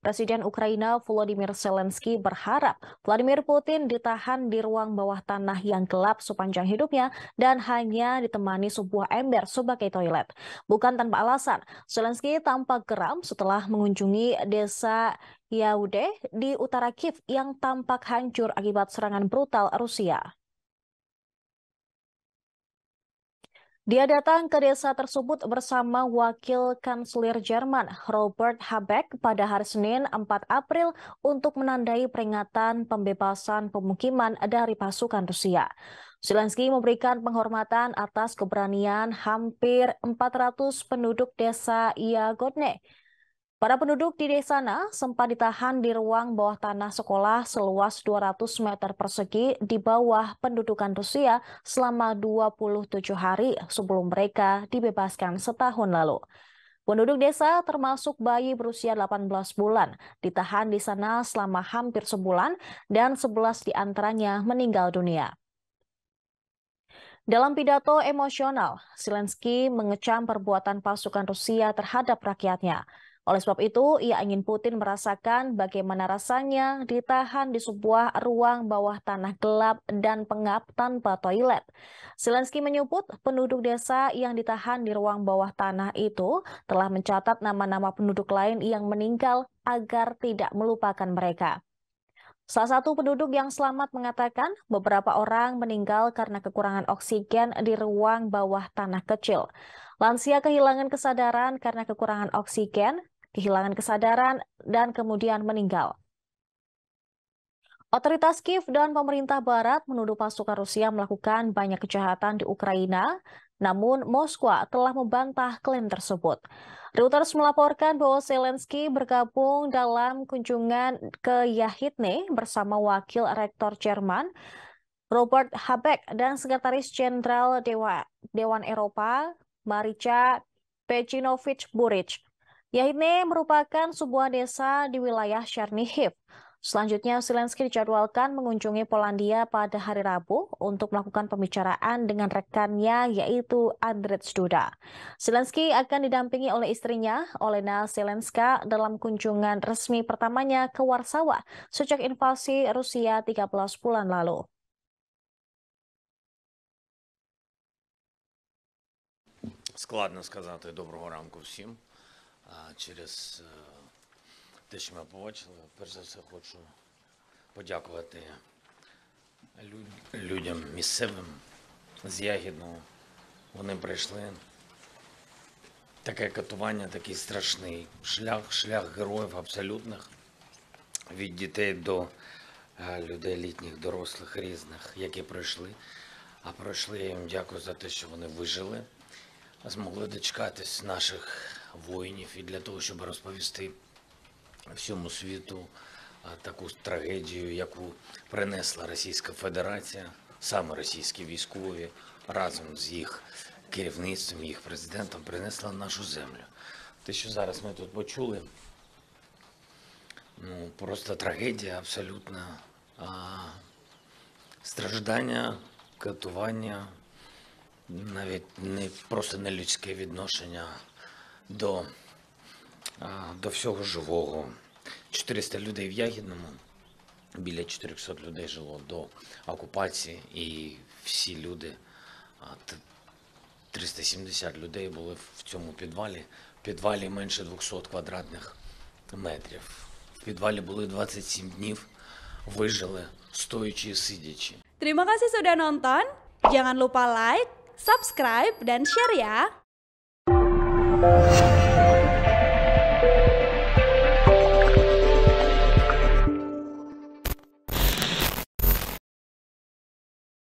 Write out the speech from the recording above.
Presiden Ukraina Volodymyr Zelensky berharap Vladimir Putin ditahan di ruang bawah tanah yang gelap sepanjang hidupnya dan hanya ditemani sebuah ember sebagai toilet. Bukan tanpa alasan, Zelensky tampak geram setelah mengunjungi desa Yaude di utara Kiev yang tampak hancur akibat serangan brutal Rusia. Dia datang ke desa tersebut bersama Wakil Kanselir Jerman Robert Habeck pada hari Senin 4 April untuk menandai peringatan pembebasan pemukiman dari pasukan Rusia. Zelensky memberikan penghormatan atas keberanian hampir 400 penduduk desa Iagodne Para penduduk di desa sana sempat ditahan di ruang bawah tanah sekolah seluas 200 meter persegi di bawah pendudukan Rusia selama 27 hari sebelum mereka dibebaskan setahun lalu. Penduduk desa termasuk bayi berusia 18 bulan ditahan di sana selama hampir sebulan dan 11 antaranya meninggal dunia. Dalam pidato emosional, Zelensky mengecam perbuatan pasukan Rusia terhadap rakyatnya. Oleh sebab itu, ia ingin Putin merasakan bagaimana rasanya ditahan di sebuah ruang bawah tanah gelap dan pengap tanpa toilet. Zelensky menyebut penduduk desa yang ditahan di ruang bawah tanah itu telah mencatat nama-nama penduduk lain yang meninggal agar tidak melupakan mereka. Salah satu penduduk yang selamat mengatakan beberapa orang meninggal karena kekurangan oksigen di ruang bawah tanah kecil. Lansia kehilangan kesadaran karena kekurangan oksigen kehilangan kesadaran, dan kemudian meninggal. Otoritas Kiev dan pemerintah barat menuduh pasukan Rusia melakukan banyak kejahatan di Ukraina, namun Moskwa telah membantah klaim tersebut. Reuters melaporkan bahwa Zelensky bergabung dalam kunjungan ke Yahitne bersama wakil rektor Jerman Robert Habeck dan sekretaris jenderal Dewa, Dewan Eropa Marica Pejinovic Buric. Yahine merupakan sebuah desa di wilayah Chernihiv. Selanjutnya, Zelensky dijadwalkan mengunjungi Polandia pada hari Rabu untuk melakukan pembicaraan dengan rekannya yaitu Andrzej Duda. Zelensky akan didampingi oleh istrinya, Olena Zelenska, dalam kunjungan resmi pertamanya ke Warsawa sejak invasi Rusia 13 bulan lalu. Складно сказати доброго ранку всім. А через е, те, що ми побачили. Перш за все, хочу подякувати людям місцевим з Ягідного. Вони прийшли. Таке катування, такий страшний шлях, шлях героїв абсолютних від дітей до е, людей літніх, дорослих, різних, які пройшли. А пройшли я їм дякую за те, що вони вижили, змогли дочекатись наших воїнів і для того, щоб розповісти всьому світу е, таку трагедію, яку принесла Російська Федерація, саме російські військові разом з їх керівництвом, їх президентом, принесла нашу землю. Те, що зараз ми тут почули, ну просто трагедія, абсолютно а, страждання, катування, навіть не просто нелюдське відношення до до всього живого. 400 людей в Ягідному, біля 400 людей жило до окупації, і всі люди, 370 людей були в цьому підвалі. В підвалі менше 200 квадратних метрів. В підвалі були 27 днів, вижили стоячи і сидячи. Terima kasih sudah nonton. Jangan лайк, like, subscribe, dan share ya. Thank you.